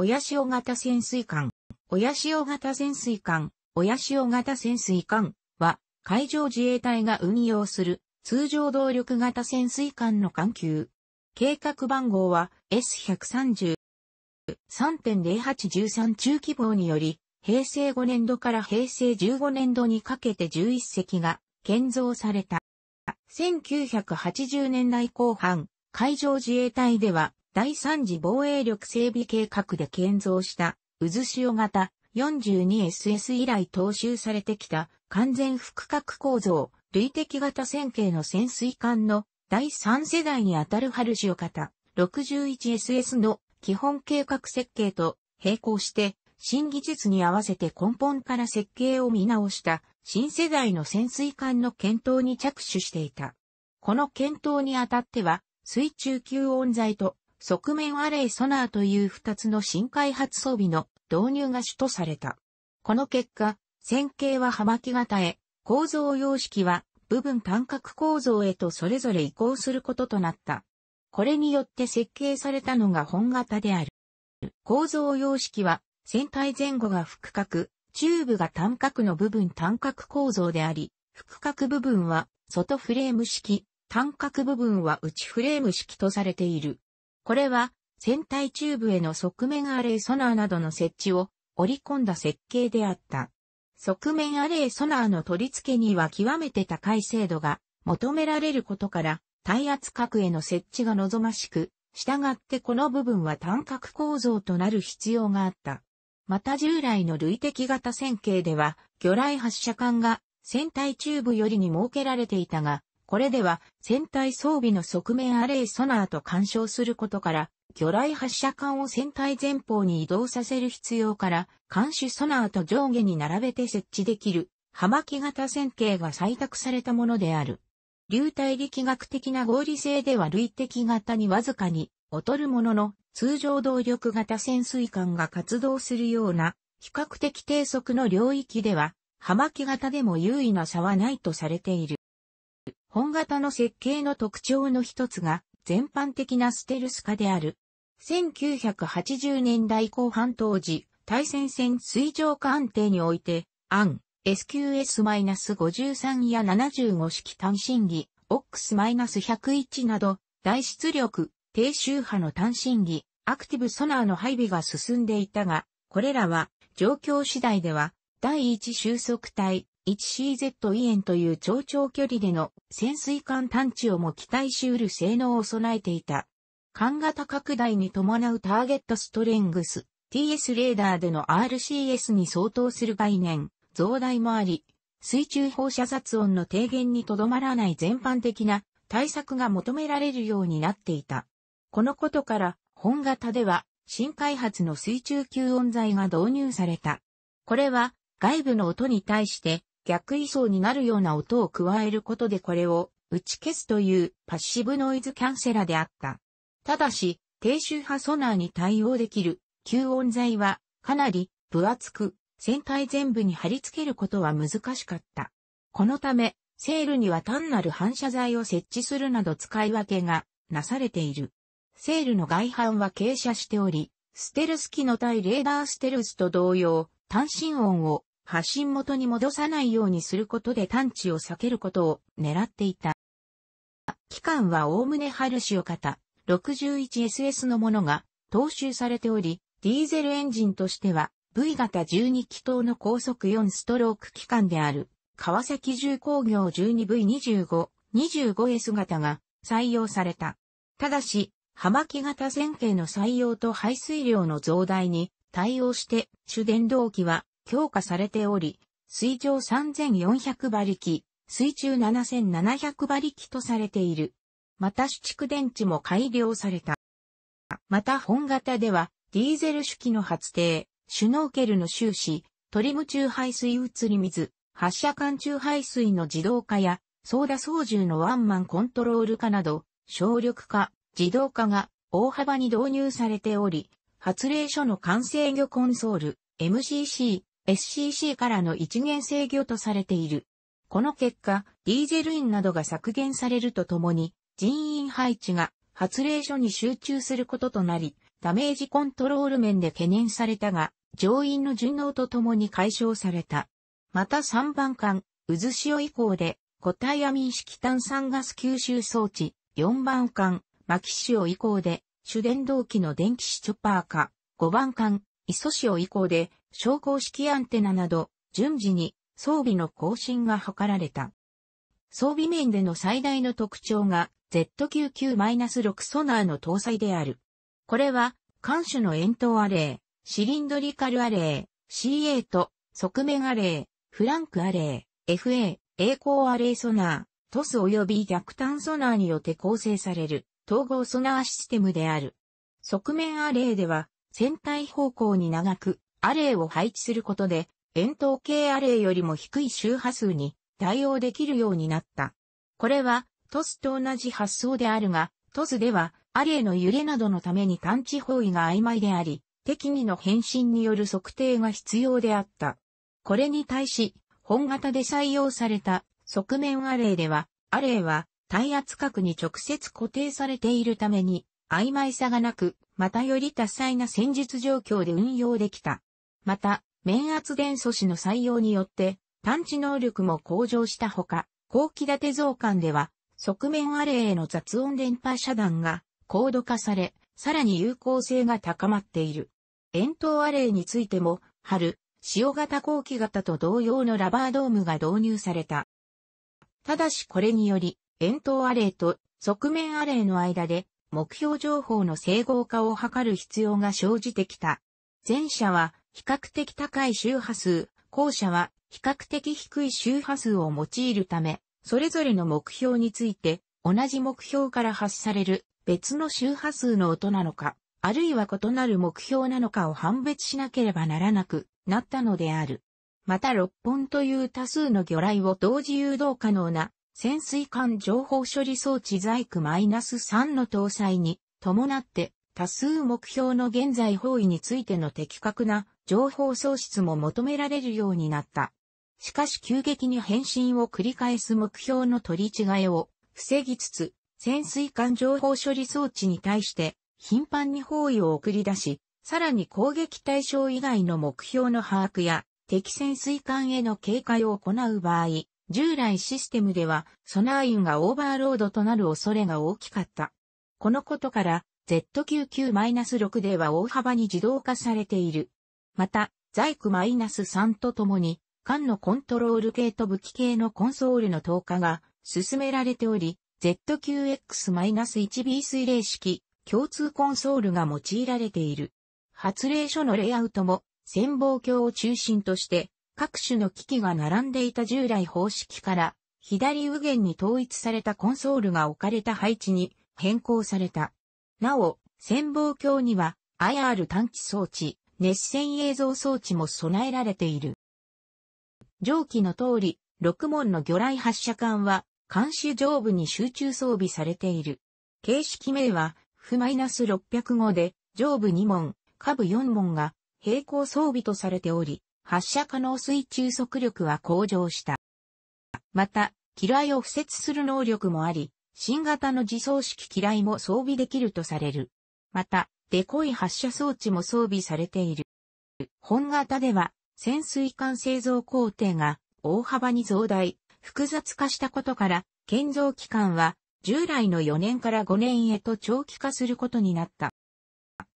親潮型潜水艦、親潮型潜水艦、親潮型潜水艦は、海上自衛隊が運用する通常動力型潜水艦の艦級。計画番号は S130。3.0813中規模により、平成5年度から平成15年度にかけて11隻が建造された。1980年代後半、海上自衛隊では第3次防衛力整備計画で建造した渦潮型 42SS 以来踏襲されてきた完全複角構造、累積型線形の潜水艦の第3世代にあたる春潮型 61SS の基本計画設計と並行して新技術に合わせて根本から設計を見直した新世代の潜水艦の検討に着手していた。この検討にあたっては水中吸音材と側面アレイソナーという二つの新開発装備の導入が主とされた。この結果、線形は葉巻型へ、構造様式は部分単角構造へとそれぞれ移行することとなった。これによって設計されたのが本型である。構造様式は、船体前後が複角、チューブが単角の部分単角構造であり、複角部分は外フレーム式、単角部分は内フレーム式とされている。これは、船体チューブへの側面アレイソナーなどの設置を織り込んだ設計であった。側面アレイソナーの取り付けには極めて高い精度が求められることから、耐圧核への設置が望ましく、従ってこの部分は単核構造となる必要があった。また従来の類的型線形では、魚雷発射管が船体チューブよりに設けられていたが、これでは船体装備の側面アレイソナーと干渉することから、魚雷発射管を船体前方に移動させる必要から、監視ソナーと上下に並べて設置できる、葉巻型線形が採択されたものである。流体力学的な合理性では類的型にわずかに劣るものの、通常動力型潜水艦が活動するような、比較的低速の領域では、葉巻型でも優位な差はないとされている。本型の設計の特徴の一つが、全般的なステルス化である。1980年代後半当時、対戦線水上化安定において、アン、SQS-53 や75式単身儀、OX-101 など、大出力、低周波の単身儀、アクティブソナーの配備が進んでいたが、これらは、状況次第では、第一収束体、1 c z エンという超長距離での潜水艦探知をも期待し得る性能を備えていた。艦型拡大に伴うターゲットストレングス、TS レーダーでの RCS に相当する概念、増大もあり、水中放射雑音の低減にとどまらない全般的な対策が求められるようになっていた。このことから、本型では新開発の水中吸音材が導入された。これは外部の音に対して逆位相になるような音を加えることでこれを打ち消すというパッシブノイズキャンセラであった。ただし、低周波ソナーに対応できる吸音材はかなり分厚く、船体全部に貼り付けることは難しかった。このため、セールには単なる反射材を設置するなど使い分けがなされている。セールの外反は傾斜しており、ステルス機の対レーダーステルスと同様、単身音を発信元に戻さないようにすることで探知を避けることを狙っていた。期間はおおむね春潮型 61SS のものが踏襲されており、ディーゼルエンジンとしては V 型12気筒の高速4ストローク機関である川崎重工業 12V25、25S 型が採用された。ただし、葉巻型線形の採用と排水量の増大に対応して主電動機は強化されており、水上3400馬力、水中7700馬力とされている。また主蓄電池も改良された。また本型では、ディーゼル主機の発定、シュノーケルの収支、トリム中排水移り水、発射管中排水の自動化や、操舵操縦のワンマンコントロール化など、省力化、自動化が大幅に導入されており、発令所の完成魚コンソール、MCC、SCC からの一元制御とされている。この結果、ディーゼルインなどが削減されるとともに、人員配置が発令所に集中することとなり、ダメージコントロール面で懸念されたが、乗員の順応とともに解消された。また3番艦、渦潮以降で、固体アミン式炭酸ガス吸収装置、4番艦、巻潮以降で、主電動機の電気シチョッパー化、5番艦、イソ潮以降で、昇降式アンテナなど、順次に装備の更新が図られた。装備面での最大の特徴が Z99-6 ソナーの搭載である。これは、艦首の円筒アレイ、シリンドリカルアレイ、CA と側面アレイ、フランクアレイ、FA、栄光アレイソナー、トス及び逆端ソナーによって構成される統合ソナーシステムである。側面アレイでは、船体方向に長く、アレイを配置することで、円筒形アレイよりも低い周波数に対応できるようになった。これは、トスと同じ発想であるが、トスでは、アレイの揺れなどのために探知方位が曖昧であり、適宜の変身による測定が必要であった。これに対し、本型で採用された側面アレイでは、アレイは耐圧角に直接固定されているために、曖昧さがなく、またより多彩な戦術状況で運用できた。また、面圧電素子の採用によって、探知能力も向上したほか、後期立て増刊では、側面アレイへの雑音電波遮断が高度化され、さらに有効性が高まっている。円筒アレイについても、春、塩型後期型と同様のラバードームが導入された。ただしこれにより、円筒アレイと側面アレイの間で目標情報の整合化を図る必要が生じてきた。前者は比較的高い周波数、後者は比較的低い周波数を用いるため、それぞれの目標について、同じ目標から発される別の周波数の音なのか、あるいは異なる目標なのかを判別しなければならなくなったのである。また六本という多数の魚雷を同時誘導可能な潜水艦情報処理装置マイナス -3 の搭載に伴って多数目標の現在方位についての的確な情報喪失も求められるようになった。しかし急激に変身を繰り返す目標の取り違えを防ぎつつ、潜水艦情報処理装置に対して頻繁に方位を送り出し、さらに攻撃対象以外の目標の把握や敵潜水艦への警戒を行う場合、従来システムではソナーインがオーバーロードとなる恐れが大きかった。このことから、Z99-6 では大幅に自動化されている。また、在庫 -3 とともに、間のコントロール系と武器系のコンソールの投下が進められており、ZQX-1B 水冷式共通コンソールが用いられている。発令所のレイアウトも、潜望鏡を中心として、各種の機器が並んでいた従来方式から、左右舷に統一されたコンソールが置かれた配置に変更された。なお、潜望鏡には IR 探知装置、熱線映像装置も備えられている。上記の通り、六門の魚雷発射管は、監視上部に集中装備されている。形式名は、マイナス6 0 5で、上部2門、下部4門が、平行装備とされており、発射可能水中速力は向上した。また、機雷を付設する能力もあり、新型の自走式機雷も装備できるとされる。また、デコイ発射装置も装備されている。本型では、潜水艦製造工程が大幅に増大、複雑化したことから、建造期間は従来の4年から5年へと長期化することになった。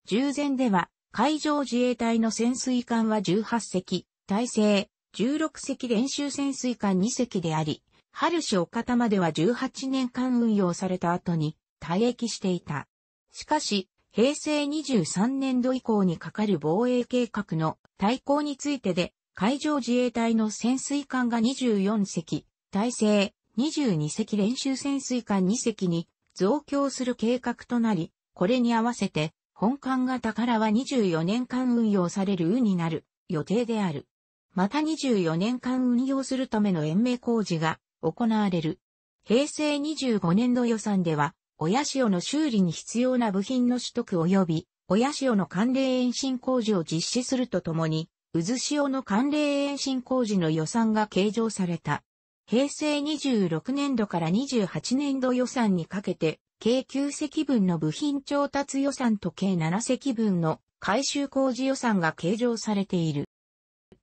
従前では、海上自衛隊の潜水艦は18隻、体制16隻練習潜水艦2隻であり、春市岡田までは18年間運用された後に退役していた。しかし、平成23年度以降にかかる防衛計画の対抗についてで、海上自衛隊の潜水艦が24隻、体制22隻練習潜水艦2隻に増強する計画となり、これに合わせて、本艦型からは24年間運用される運になる予定である。また24年間運用するための延命工事が行われる。平成25年度予算では、親潮の修理に必要な部品の取得及び、親潮の寒冷延伸工事を実施するとともに、渦潮の寒冷延伸工事の予算が計上された。平成26年度から28年度予算にかけて、計9隻分の部品調達予算と計7隻分の改修工事予算が計上されている。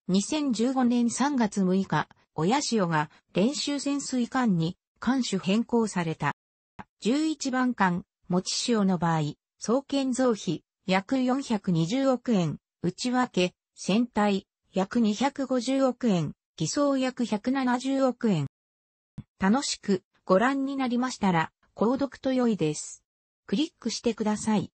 2015年3月6日、親潮が練習潜水艦に艦種変更された。11番艦、持ち潮の場合、総建造費約420億円、内訳、船体約250億円、偽装約170億円。楽しくご覧になりましたら、購読と良いです。クリックしてください。